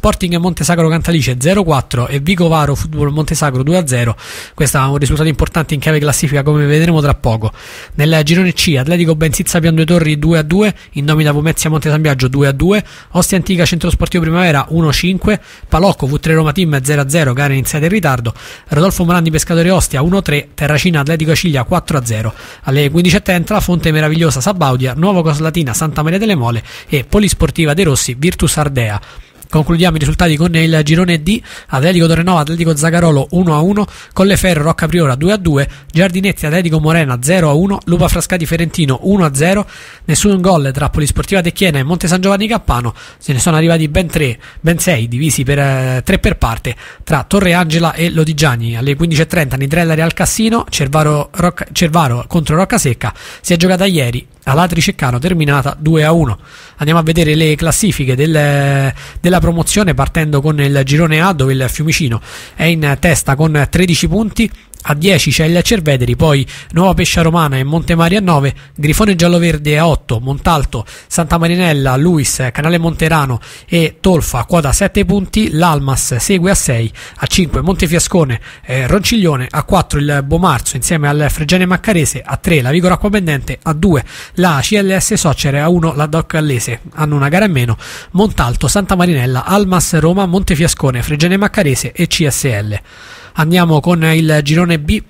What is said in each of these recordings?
Sporting Montesagro Cantalice 0-4 e Vico Varo Football Montesagro 2-0. Questo è un risultato importante in chiave classifica come vedremo tra poco. Nel girone C Atletico Benzizza Pian Due Torri 2-2, Indomita Pomezia Monte San Biagio 2-2, Ostia Antica Centro Sportivo Primavera 1-5, Palocco V3 Roma Team 0-0, gara iniziata in ritardo, Rodolfo Morandi Pescatore Ostia 1-3, Terracina Atletico Ciglia 4-0. Alle 15.30 la Fonte Meravigliosa Sabaudia, Nuovo Coslatina Santa Maria delle Mole e Polisportiva De Rossi Virtus Ardea. Concludiamo i risultati con il girone D, Atletico Torrenova, Atletico Zagarolo 1-1, Colleferro Rocca Priora 2-2, Giardinetti, Atletico Morena 0-1, Lupa Frascati Ferentino 1-0, nessun gol tra Polisportiva Tecchiena e Monte San Giovanni Cappano, se ne sono arrivati ben 3, ben 6 divisi per eh, 3 per parte tra Torre Angela e Lodigiani. Alle 15.30 Nitrella Real Cassino, Cervaro, Rocca, Cervaro contro Rocca Secca, si è giocata ieri all'Atri Ceccano terminata 2-1. Andiamo a vedere le classifiche del, eh, della promozione partendo con il girone A dove il Fiumicino è in testa con 13 punti a 10 Celle a Cerveteri, poi Nuova Pescia Romana e Montemari a 9, Grifone Giallo Verde a 8, Montalto, Santa Marinella, Luis, Canale Monterano e Tolfa a quota 7 punti, l'Almas segue a 6, a 5 Montefiascone, eh, Ronciglione, a 4 il Bomarzo insieme al Fregene Maccarese, a 3 la Vigor Pendente, a 2 la CLS Soccere, a 1 la Doc Allese, hanno una gara in meno, Montalto, Santa Marinella, Almas Roma, Montefiascone, Fregene Maccarese e CSL. Andiamo con il girone B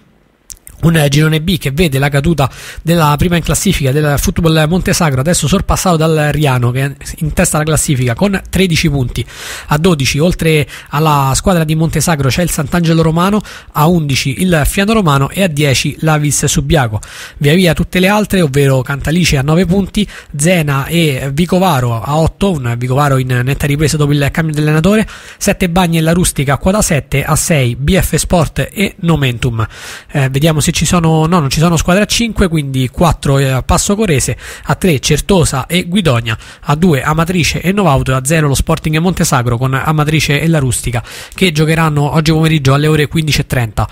un eh, girone B che vede la caduta della prima in classifica del football Montesagro adesso sorpassato dal Riano che è in testa alla classifica con 13 punti a 12 oltre alla squadra di Montesagro c'è il Sant'Angelo Romano a 11 il Fiano Romano e a 10 l'Avis Subiaco via via tutte le altre ovvero Cantalice a 9 punti Zena e Vicovaro a 8 un Vicovaro in netta ripresa dopo il cambio dell'allenatore 7 Bagni e la Rustica a quota 7 a 6 BF Sport e Nomentum eh, vediamo se se ci sono, no, non ci sono squadre a 5, quindi 4 eh, Passo Corese, a 3 Certosa e Guidogna, a 2 Amatrice e Novauto, a 0 lo Sporting e Montesagro con Amatrice e la Rustica che giocheranno oggi pomeriggio alle ore 15.30.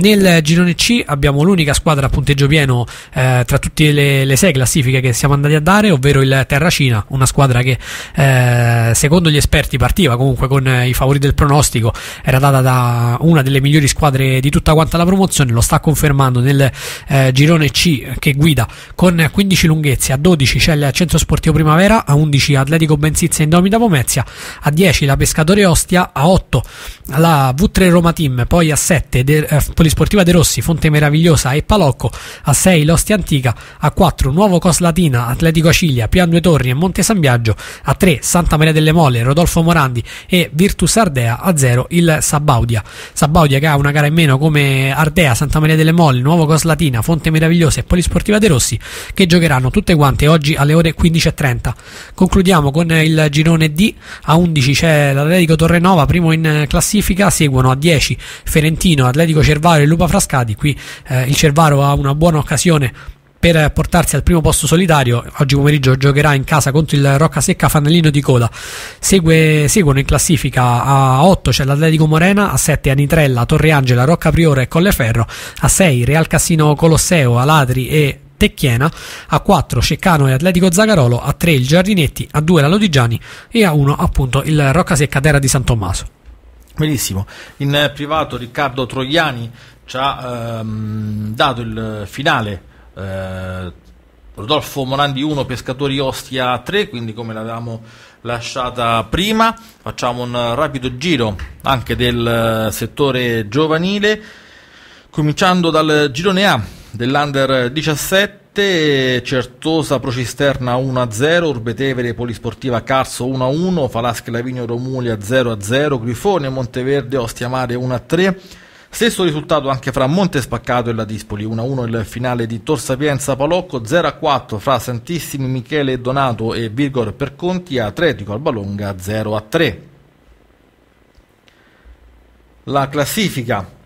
Nel girone C abbiamo l'unica squadra a punteggio pieno eh, tra tutte le, le, sei classifiche che siamo andati a dare, ovvero il Terracina, una squadra che eh, secondo gli esperti partiva comunque con i favori del pronostico, era data da una delle migliori squadre di tutta quanta la promozione, lo sta confermando nel eh, girone C che guida con 15 lunghezze, a 12 c'è il Centro Sportivo Primavera, a 11 Atletico Benzizia Indomita Pomezia, a 10 la Pescatore Ostia, a 8 la V3 Roma Team, poi a 7 de, eh, Polisportiva De Rossi, Fonte Meravigliosa e Palocco, a 6 L'Ostia Antica, a 4 Nuovo Cos Latina, Atletico Aciglia, Pian Due Torri e Monte San Biagio, a 3 Santa Maria delle Mole, Rodolfo Morandi e Virtus Ardea, a 0 il Sabaudia. Sabaudia che ha una gara in meno come Ardea, Santa Maria delle Mole, Nuovo Cos Latina, Fonte Meravigliosa e Polisportiva De Rossi che giocheranno tutte quante oggi alle ore 15.30. Concludiamo con il girone D, a 11 c'è l'Atletico Torrenova, primo in classifica, seguono a 10 Ferentino, Atletico Cervano, Cervaro e Lupa Frascati. Qui eh, il Cervaro ha una buona occasione per portarsi al primo posto solitario. Oggi pomeriggio giocherà in casa contro il Rocca Secca Fanalino di Cola. Segue, seguono in classifica a 8 c'è l'Atletico Morena, a 7 Anitrella, Torre Angela, Rocca Priore e Colleferro, a 6 Real Cassino Colosseo, Alatri e Tecchiena, a 4 Ceccano e Atletico Zagarolo, a 3 il Giardinetti, a 2 la Lodigiani e a 1 appunto il Rocca Secca Terra di San Tommaso. Benissimo, in eh, privato Riccardo Troiani ci ha ehm, dato il finale eh, Rodolfo Morandi 1, Pescatori Ostia 3, quindi come l'avevamo lasciata prima facciamo un rapido giro anche del eh, settore giovanile cominciando dal girone A dell'Under 17 7, Certosa Procisterna 1-0, Urbetevere Polisportiva Carso 1-1, Falasche Lavinio Romulia 0-0, Grifone Monteverde Ostia Mare 1-3. Stesso risultato anche fra Monte Spaccato e la Dispoli, 1-1 il finale di Tor Sapienza Palocco, 0-4 fra Santissimi Michele Donato e Virgor Perconti, Atletico Albalonga 0-3. La classifica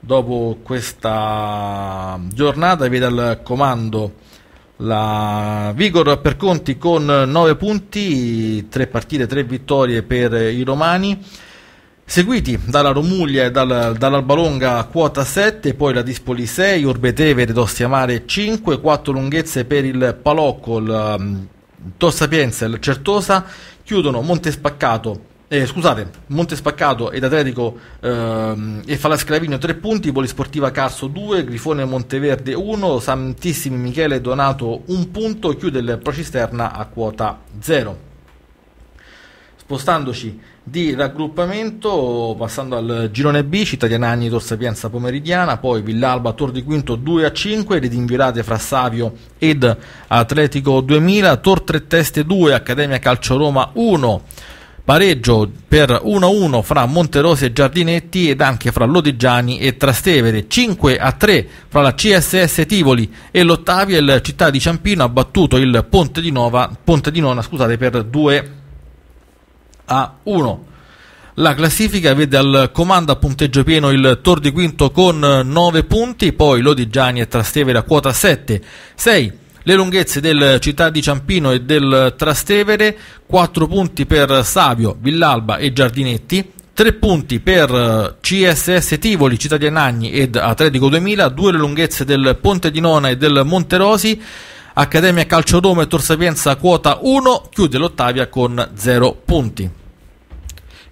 dopo questa giornata vede al comando la Vigor per Conti con 9 punti, 3 partite, 3 vittorie per i romani seguiti dalla Romuglia e dal, dall'Albalonga quota 7, poi la Dispoli 6, Urbetevere, Dostiamare 5, 4 lunghezze per il Palocco, il um, mm, Torsapienza e il Certosa, chiudono Montespaccato eh, scusate, Spaccato ed Atletico ehm, e Falas Cravigno 3 punti, Polisportiva Carso 2, Grifone Monteverde 1, Santissimi Michele Donato 1 punto, chiude il Procisterna a quota 0. Spostandoci di raggruppamento, passando al girone B, Cittadina Tor Sapienza Pomeridiana, poi Villalba Tor di Quinto 2 a 5, ridinvirate fra Savio ed Atletico 2000, Tor 3 Teste 2, Accademia Calcio Roma 1 pareggio per 1-1 fra Monterosi e Giardinetti ed anche fra Lodigiani e Trastevere, 5-3 fra la CSS Tivoli e l'Ottavia, il Città di Ciampino ha battuto il Ponte di, Nova, Ponte di Nona scusate, per 2-1. La classifica vede al comando a punteggio pieno il Tor di Quinto con 9 punti, poi Lodigiani e Trastevere a quota 7, 6 le lunghezze del Città di Ciampino e del Trastevere, 4 punti per Savio, Villalba e Giardinetti, 3 punti per CSS Tivoli, Città di Anagni ed Atletico 2000, 2 le lunghezze del Ponte di Nona e del Monterosi, Accademia Calcio Roma e Tor Sapienza quota 1, chiude l'Ottavia con 0 punti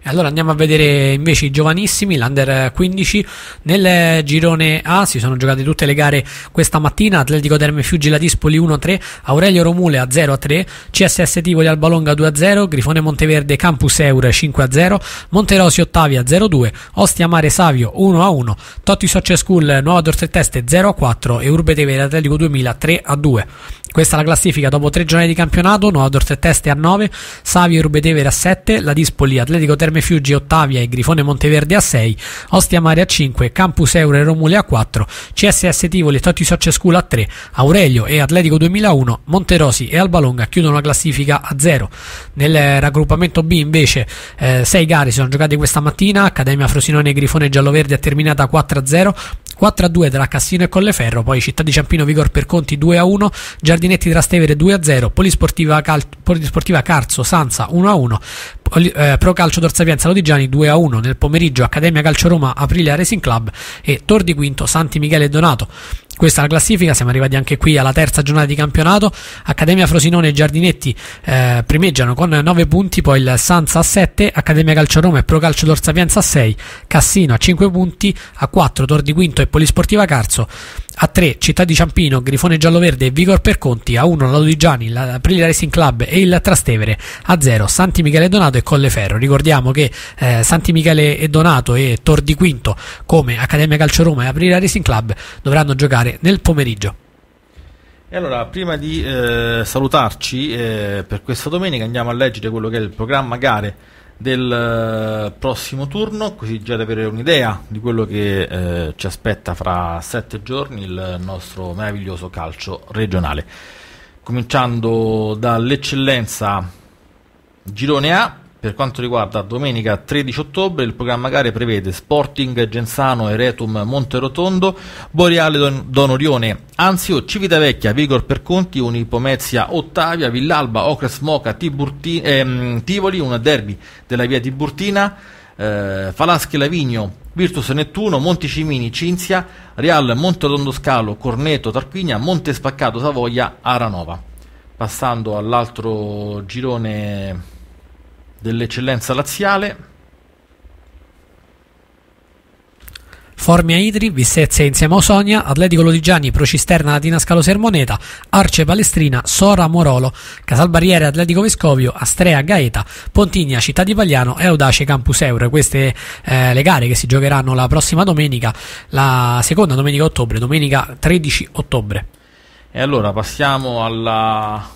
allora andiamo a vedere invece i giovanissimi, l'Under 15. Nel girone A si sono giocate tutte le gare questa mattina. Atletico Terme Fiugila Dispoli 1-3, Aurelio Romule a 0-3, CSS Tivoli Albalonga 2-0, Grifone Monteverde Campus Eure 5-0, Monterosi Ottavia 0-2, Ostia Mare Savio 1-1, Totti Soccer School Nuova Dorset Teste 0-4 e Urbe Tevere Atletico 2000 3-2. Questa è la classifica dopo tre giorni di campionato, Nuova Tre Teste a 9, Savio e Rubetevere a 7, la Dispoli, Atletico Terme Fiuggi, Ottavia e Grifone Monteverde a 6, Ostia Mare a 5, Campus Eure e Romule a 4, CSS Tivoli e Totti School a 3, Aurelio e Atletico 2001, Monterosi e Albalonga chiudono la classifica a 0. Nel raggruppamento B invece 6 eh, gare si sono giocate questa mattina, Accademia Frosinone e Grifone Gialloverde è terminata 4 a 0, 4 a 2 tra Cassino e Colleferro, poi Città di Ciampino Vigor per Conti 2 a 1, Già Giardinetti Trastevere 2-0, Polisportiva, Cal- Polisportiva Carso Sanza 1-1, Poli- eh, Pro Calcio Dorsapienza Lodigiani 2-1, nel pomeriggio Accademia Calcio Roma Aprilia Racing Club e Tor di Quinto Santi Michele Donato questa è la classifica, siamo arrivati anche qui alla terza giornata di campionato. Accademia Frosinone e Giardinetti eh, primeggiano con 9 punti, poi il Sanza a 7, Accademia Calcio Roma e Pro Calcio Tor Sapienza a 6, Cassino a 5 punti, a 4 Tor di Quinto e Polisportiva Carso, a 3 Città di Ciampino, Grifone Gialloverde e Vigor per Conti, a 1 la Lodigiani, la Priglia Racing Club e il Trastevere, a 0 Santi Michele Donato e Colleferro. Ricordiamo che eh, Santi Michele e Donato e Tor di Quinto come Accademia Calcio Roma e Aprile Racing Club dovranno giocare fare nel pomeriggio. E allora, prima di eh, salutarci eh, per questa domenica, andiamo a leggere quello che è il programma gare del eh, prossimo turno, così già da avere un'idea di quello che eh, ci aspetta fra sette giorni il nostro meraviglioso calcio regionale. Cominciando dall'eccellenza Girone A, per quanto riguarda domenica 13 ottobre, il programma gare prevede Sporting, Genzano, Eretum, Monterotondo, Boreale, Don, Don Orione, Anzio, Civitavecchia, Vigor Perconti, Unipomezia, Ottavia, Villalba, Ocres Moca, Tiburti, ehm, Tivoli, un derby della via Tiburtina, eh, Falaschi Lavigno, Virtus Nettuno, Monticimini, Cinzia, Real, Monterotondo Scalo, Corneto, Tarquinia, Monte Spaccato, Savoia, Aranova. Passando all'altro girone dell'eccellenza laziale. Formia Idri, Vissezia insieme a Osonia, Atletico Lodigiani, Procisterna, Latina Scalo Sermoneta, Arce Palestrina, Sora Morolo, Casalbarriere, Atletico Vescovio, Astrea Gaeta, Pontigna, Città di Pagliano e Audace Campus Euro. Queste eh, le gare che si giocheranno la prossima domenica, la seconda domenica ottobre, domenica 13 ottobre. E allora passiamo alla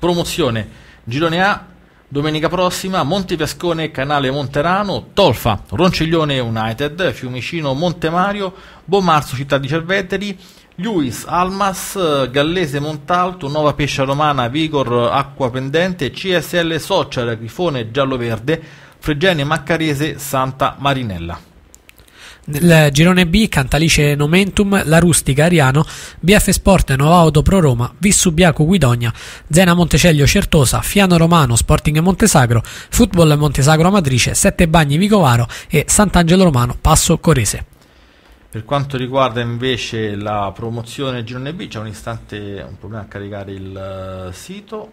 promozione. Girone A, Domenica prossima Monteviascone, Canale Monterano, Tolfa, Ronciglione United, Fiumicino Montemario, Bomarzo Città di Cerveteri, Luis Almas, Gallese Montalto, Nuova Pescia Romana, Vigor Acqua Pendente, CSL Social, Grifone Giallo Verde, Fregene Maccarese, Santa Marinella. Nel girone B Cantalice Nomentum, La Rustica Ariano, BF Sport Nuova Auto Pro Roma, Vissu Biaco Guidogna, Zena Montecelio Certosa, Fiano Romano Sporting Montesagro, Football Montesagro Amatrice, Sette Bagni Vicovaro e Sant'Angelo Romano Passo Corese. Per quanto riguarda invece la promozione del girone B, c'è un istante, un problema a caricare il eh, sito,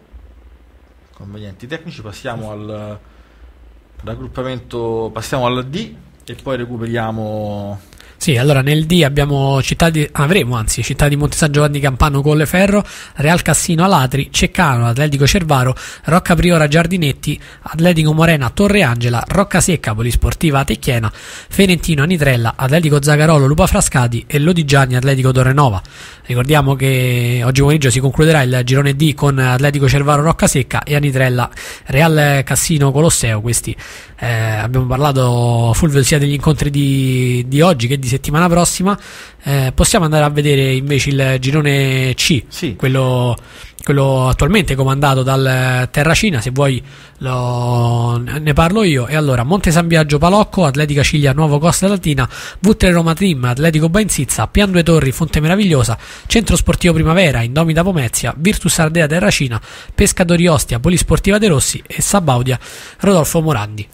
convenienti tecnici, passiamo al eh, raggruppamento, passiamo alla D e poi recuperiamo sì, allora nel D di, avremo anzi Città di Monte San Giovanni Campano Colleferro, Real Cassino Alatri, Ceccano, Atletico Cervaro, Rocca Priora Giardinetti, Atletico Morena Torre Angela, Rocca Secca Polisportiva Tecchiena, Ferentino Anitrella, Atletico Zagarolo Lupa Frascati e Lodigiani Atletico Torrenova. Ricordiamo che oggi pomeriggio si concluderà il girone D con Atletico Cervaro Rocca Secca e Anitrella Real Cassino Colosseo. Questi eh, abbiamo parlato Fulvio sia degli incontri di, di oggi che di settimana prossima, eh, possiamo andare a vedere invece il girone C, sì. quello, quello, attualmente comandato dal Terracina. Se vuoi lo, ne parlo io. E allora Monte San Biagio Palocco, Atletica Ciglia Nuovo Costa d'Altina, Vutre Roma Team, Atletico Bainzizza, Pian Due Torri, Fonte Meravigliosa, Centro Sportivo Primavera, Indomita Pomezia, Virtus Ardea Terracina, Pescatori Ostia, Polisportiva De Rossi e Sabaudia Rodolfo Morandi.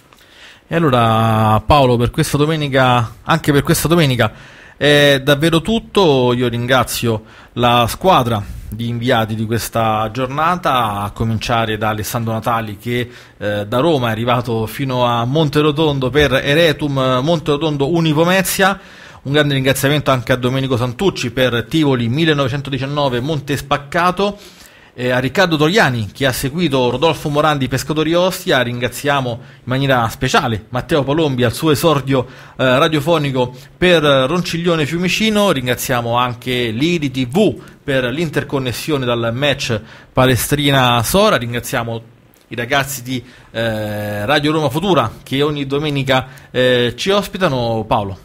E allora Paolo, per questa domenica, anche per questa domenica è davvero tutto, io ringrazio la squadra di inviati di questa giornata, a cominciare da Alessandro Natali che eh, da Roma è arrivato fino a Monterotondo per Eretum Monterotondo Univomezia, Un grande ringraziamento anche a Domenico Santucci per Tivoli 1919 Monte Spaccato eh, a Riccardo Togliani, che ha seguito Rodolfo Morandi Pescatori Ostia, ringraziamo in maniera speciale Matteo Palombi al suo esordio eh, radiofonico per Ronciglione Fiumicino, ringraziamo anche Liri TV per l'interconnessione dal match Palestrina-Sora, ringraziamo i ragazzi di eh, Radio Roma Futura che ogni domenica eh, ci ospitano. Paolo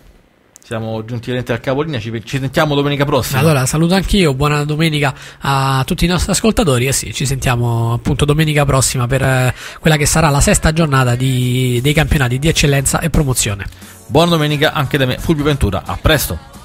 siamo giunti veramente al capolinea. Ci, ci, sentiamo domenica prossima. Allora, saluto anch'io. Buona domenica a tutti i nostri ascoltatori. E sì, ci sentiamo appunto domenica prossima per eh, quella che sarà la sesta giornata di, dei campionati di eccellenza e promozione. Buona domenica anche da me, Fulvio Ventura. A presto.